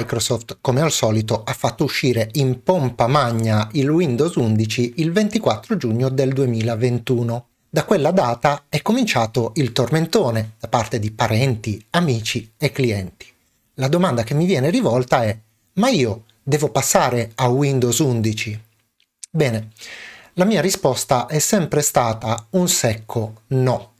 Microsoft, come al solito, ha fatto uscire in pompa magna il Windows 11 il 24 giugno del 2021. Da quella data è cominciato il tormentone da parte di parenti, amici e clienti. La domanda che mi viene rivolta è: ma io devo passare a Windows 11? Bene, la mia risposta è sempre stata un secco no.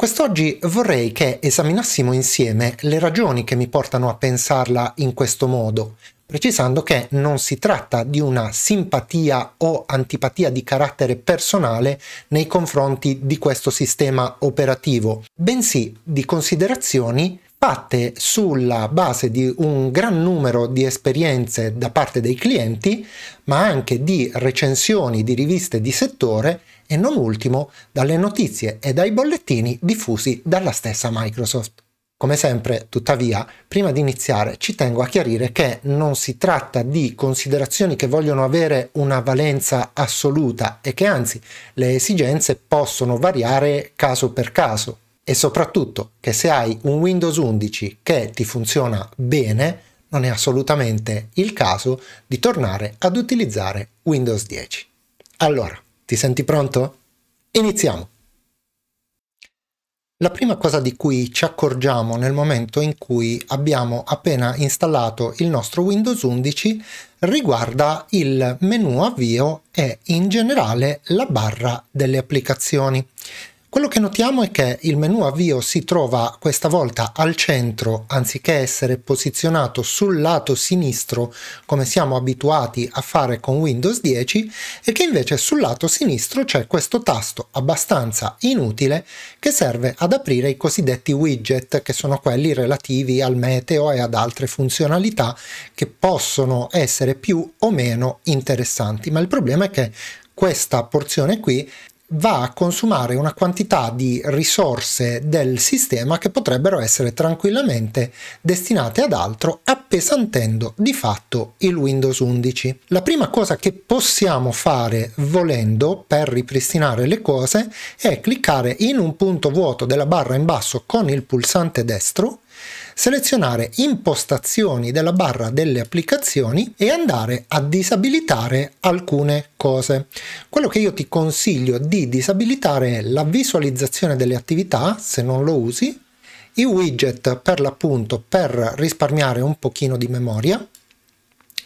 Quest'oggi vorrei che esaminassimo insieme le ragioni che mi portano a pensarla in questo modo, precisando che non si tratta di una simpatia o antipatia di carattere personale nei confronti di questo sistema operativo, bensì di considerazioni fatte sulla base di un gran numero di esperienze da parte dei clienti, ma anche di recensioni di riviste di settore e non ultimo dalle notizie e dai bollettini diffusi dalla stessa Microsoft. Come sempre, tuttavia, prima di iniziare ci tengo a chiarire che non si tratta di considerazioni che vogliono avere una valenza assoluta e che anzi le esigenze possono variare caso per caso e soprattutto che se hai un Windows 11 che ti funziona bene, non è assolutamente il caso di tornare ad utilizzare Windows 10. Allora, ti senti pronto? Iniziamo! La prima cosa di cui ci accorgiamo nel momento in cui abbiamo appena installato il nostro Windows 11 riguarda il menu avvio e in generale la barra delle applicazioni. Quello che notiamo è che il menu avvio si trova questa volta al centro anziché essere posizionato sul lato sinistro come siamo abituati a fare con Windows 10 e che invece sul lato sinistro c'è questo tasto abbastanza inutile che serve ad aprire i cosiddetti widget che sono quelli relativi al meteo e ad altre funzionalità che possono essere più o meno interessanti ma il problema è che questa porzione qui va a consumare una quantità di risorse del sistema che potrebbero essere tranquillamente destinate ad altro appesantendo di fatto il Windows 11. La prima cosa che possiamo fare volendo per ripristinare le cose è cliccare in un punto vuoto della barra in basso con il pulsante destro selezionare impostazioni della barra delle applicazioni e andare a disabilitare alcune cose. Quello che io ti consiglio di disabilitare è la visualizzazione delle attività, se non lo usi, i widget per l'appunto per risparmiare un pochino di memoria,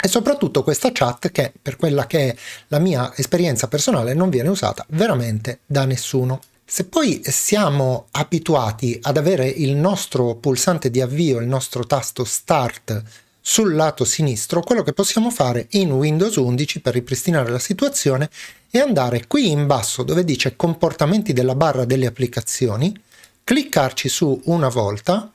e soprattutto questa chat che per quella che è la mia esperienza personale non viene usata veramente da nessuno. Se poi siamo abituati ad avere il nostro pulsante di avvio, il nostro tasto Start sul lato sinistro, quello che possiamo fare in Windows 11 per ripristinare la situazione è andare qui in basso dove dice comportamenti della barra delle applicazioni, cliccarci su una volta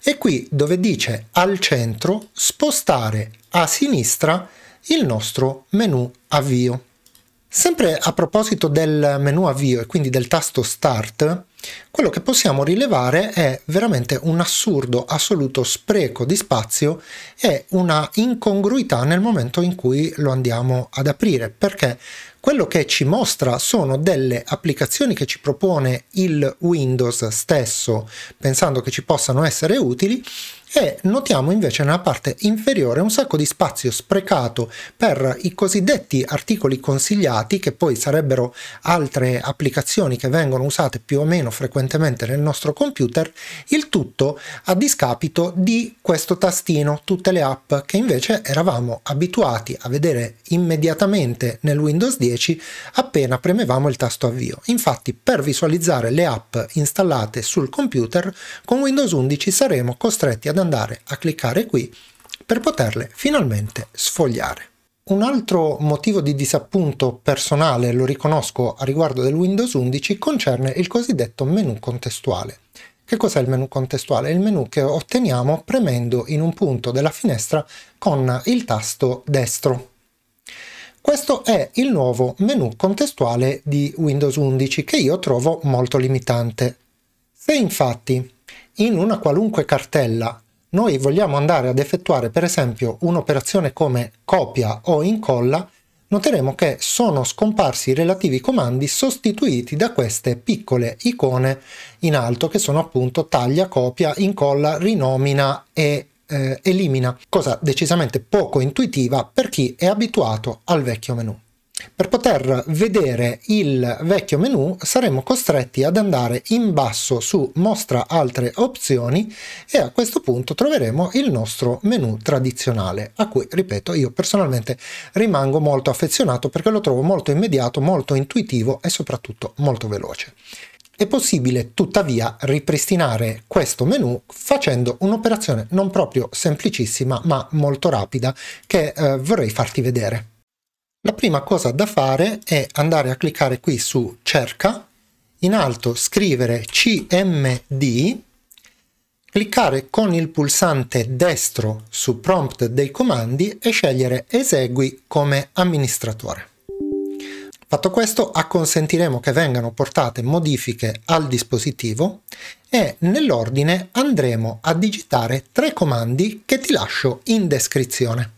e qui dove dice al centro spostare a sinistra il nostro menu avvio. Sempre a proposito del menu avvio e quindi del tasto Start, quello che possiamo rilevare è veramente un assurdo assoluto spreco di spazio e una incongruità nel momento in cui lo andiamo ad aprire, perché quello che ci mostra sono delle applicazioni che ci propone il Windows stesso, pensando che ci possano essere utili, e notiamo invece nella parte inferiore un sacco di spazio sprecato per i cosiddetti articoli consigliati, che poi sarebbero altre applicazioni che vengono usate più o meno frequentemente prevalentemente nel nostro computer, il tutto a discapito di questo tastino, tutte le app che invece eravamo abituati a vedere immediatamente nel Windows 10 appena premevamo il tasto avvio. Infatti per visualizzare le app installate sul computer con Windows 11 saremo costretti ad andare a cliccare qui per poterle finalmente sfogliare. Un altro motivo di disappunto personale, lo riconosco a riguardo del Windows 11, concerne il cosiddetto menu contestuale. Che cos'è il menu contestuale? Il menu che otteniamo premendo in un punto della finestra con il tasto destro. Questo è il nuovo menu contestuale di Windows 11 che io trovo molto limitante. Se infatti in una qualunque cartella noi vogliamo andare ad effettuare per esempio un'operazione come copia o incolla, noteremo che sono scomparsi i relativi comandi sostituiti da queste piccole icone in alto che sono appunto taglia, copia, incolla, rinomina e eh, elimina, cosa decisamente poco intuitiva per chi è abituato al vecchio menu. Per poter vedere il vecchio menu saremo costretti ad andare in basso su mostra altre opzioni e a questo punto troveremo il nostro menu tradizionale a cui ripeto io personalmente rimango molto affezionato perché lo trovo molto immediato, molto intuitivo e soprattutto molto veloce. È possibile tuttavia ripristinare questo menu facendo un'operazione non proprio semplicissima ma molto rapida che eh, vorrei farti vedere. La prima cosa da fare è andare a cliccare qui su cerca, in alto scrivere cmd, cliccare con il pulsante destro su prompt dei comandi e scegliere esegui come amministratore. Fatto questo acconsentiremo che vengano portate modifiche al dispositivo e nell'ordine andremo a digitare tre comandi che ti lascio in descrizione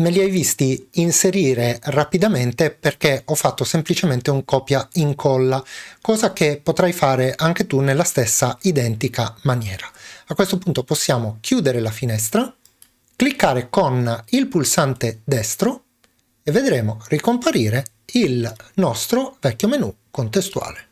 me li hai visti inserire rapidamente perché ho fatto semplicemente un copia incolla, cosa che potrai fare anche tu nella stessa identica maniera. A questo punto possiamo chiudere la finestra, cliccare con il pulsante destro e vedremo ricomparire il nostro vecchio menu contestuale.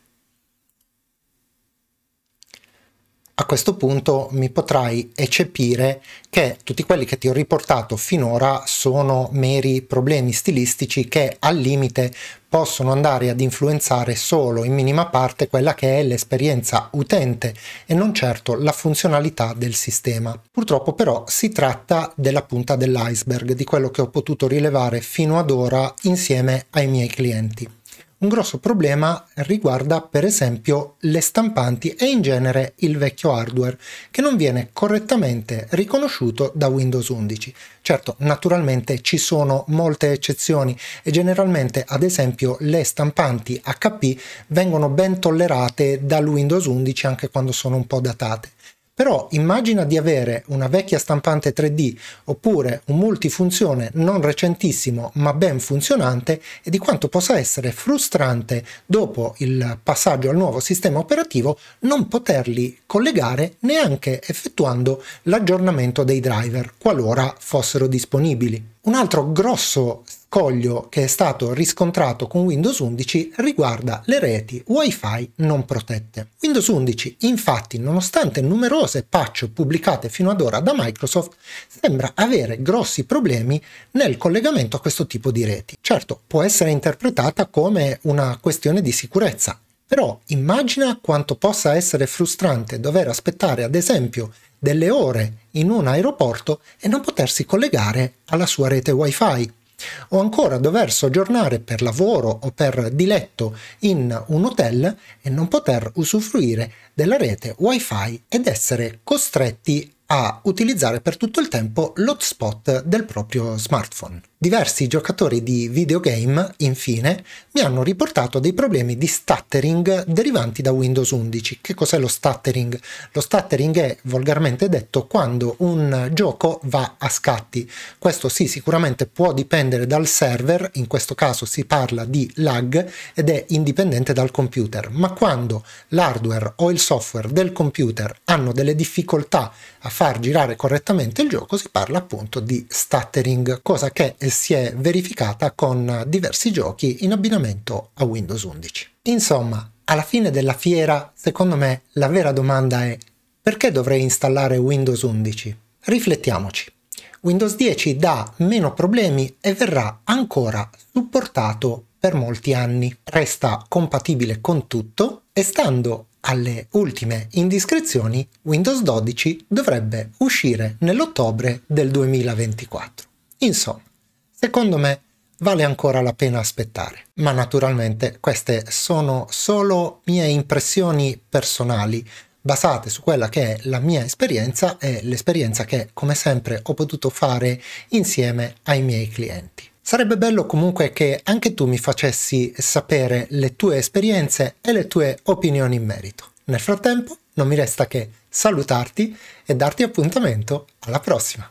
a questo punto mi potrai eccepire che tutti quelli che ti ho riportato finora sono meri problemi stilistici che al limite possono andare ad influenzare solo in minima parte quella che è l'esperienza utente e non certo la funzionalità del sistema. Purtroppo però si tratta della punta dell'iceberg, di quello che ho potuto rilevare fino ad ora insieme ai miei clienti. Un grosso problema riguarda per esempio le stampanti e in genere il vecchio hardware che non viene correttamente riconosciuto da Windows 11. Certo, naturalmente ci sono molte eccezioni e generalmente ad esempio le stampanti HP vengono ben tollerate dal Windows 11 anche quando sono un po' datate. Però immagina di avere una vecchia stampante 3D oppure un multifunzione non recentissimo ma ben funzionante e di quanto possa essere frustrante dopo il passaggio al nuovo sistema operativo non poterli collegare neanche effettuando l'aggiornamento dei driver qualora fossero disponibili. Un altro grosso scoglio che è stato riscontrato con Windows 11 riguarda le reti Wi-Fi non protette. Windows 11, infatti, nonostante numerose patch pubblicate fino ad ora da Microsoft, sembra avere grossi problemi nel collegamento a questo tipo di reti. Certo, può essere interpretata come una questione di sicurezza, però immagina quanto possa essere frustrante dover aspettare, ad esempio, delle ore in un aeroporto e non potersi collegare alla sua rete wifi o ancora dover soggiornare per lavoro o per diletto in un hotel e non poter usufruire della rete wifi ed essere costretti a utilizzare per tutto il tempo l'hotspot del proprio smartphone. Diversi giocatori di videogame, infine, mi hanno riportato dei problemi di stuttering derivanti da Windows 11. Che cos'è lo stuttering? Lo stuttering è volgarmente detto quando un gioco va a scatti. Questo sì, sicuramente può dipendere dal server, in questo caso si parla di lag ed è indipendente dal computer, ma quando l'hardware o il software del computer hanno delle difficoltà a far girare correttamente il gioco si parla appunto di stuttering, cosa che si è verificata con diversi giochi in abbinamento a Windows 11. Insomma, alla fine della fiera, secondo me, la vera domanda è perché dovrei installare Windows 11? Riflettiamoci. Windows 10 dà meno problemi e verrà ancora supportato per molti anni. Resta compatibile con tutto e stando alle ultime indiscrezioni, Windows 12 dovrebbe uscire nell'ottobre del 2024. Insomma, secondo me vale ancora la pena aspettare. Ma naturalmente queste sono solo mie impressioni personali basate su quella che è la mia esperienza e l'esperienza che come sempre ho potuto fare insieme ai miei clienti. Sarebbe bello comunque che anche tu mi facessi sapere le tue esperienze e le tue opinioni in merito. Nel frattempo non mi resta che salutarti e darti appuntamento alla prossima.